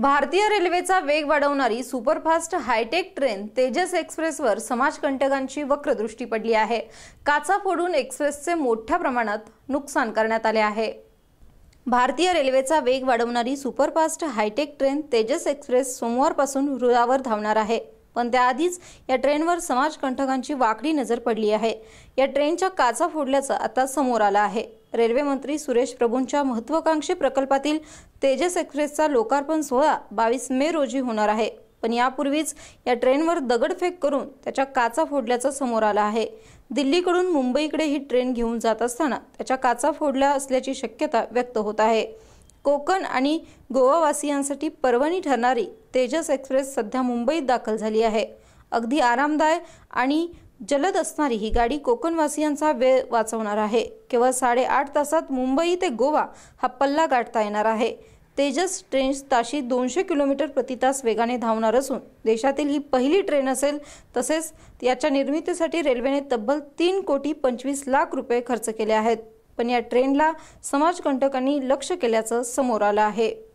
भारतीय रेल्वेचा वेग वाढवणारी सुपरफास्ट हायटेक ट्रेन तेजस एक्सप्रेसवर समाजकंटकांची वक्रदृष्टी पडली आहे काचा फोडून एक्सप्रेसचे मोठ्या प्रमाणात नुकसान करण्यात आले आहे भारतीय रेल्वेचा वेग वाढवणारी superfast hitech train Tejas express सोमवारपासून रुळावर धावणार आहे पण त्याआधीच या ट्रेनवर समाजकंटकांची वाकडी नजर पडली आहे या ट्रेनच्या काचा फोडल्याचं आता समोर आलं आहे रेल्वेमंत्री सुरेश प्रभूंच्या महत्वाकांक्षी प्रकल्पातील तेजस एक्सप्रेसचा लोकार्पण सोहळा बावीस मे रोजी होणार आहे पण यापूर्वीच या ट्रेनवर दगडफेक करून त्याच्या काचा फोडल्याचं समोर आलं आहे दिल्लीकडून मुंबईकडे ही ट्रेन घेऊन जात असताना त्याच्या काचा फोडल्या असल्याची शक्यता व्यक्त होत आहे कोकण आणि गोवावासियांसाठी पर्वणी ठरणारी तेजस एक्सप्रेस सध्या मुंबईत दाखल झाली आहे अगदी आरामदायक आणि जलद असणारी ही गाडी कोकणवासियांचा वेळ वाचवणार आहे केवळ साडेआठ तासात मुंबई ते गोवा हा पल्ला गाठता येणार आहे तेजस ट्रेन ताशी दोनशे किलोमीटर प्रतितास वेगाने धावणार असून देशातील ही पहिली ट्रेन असेल तसेच याच्या निर्मितीसाठी रेल्वेने तब्बल तीन कोटी पंचवीस लाख रुपये खर्च केले आहेत पण या ट्रेनला समाजकंटकांनी लक्ष केल्याचं समोर आलं आहे